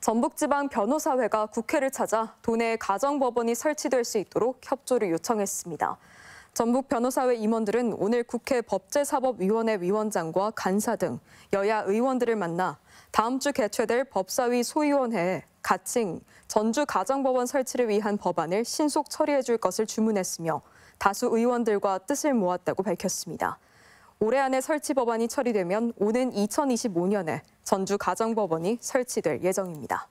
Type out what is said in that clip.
전북지방 변호사회가 국회를 찾아 도내 에 가정법원이 설치될 수 있도록 협조를 요청했습니다. 전북 변호사회 임원들은 오늘 국회 법제사법위원회 위원장과 간사 등 여야 의원들을 만나 다음 주 개최될 법사위 소위원회에 가칭 전주 가정법원 설치를 위한 법안을 신속 처리해 줄 것을 주문했으며 다수 의원들과 뜻을 모았다고 밝혔습니다. 올해 안에 설치 법안이 처리되면 오는 2025년에 전주 가정법원이 설치될 예정입니다.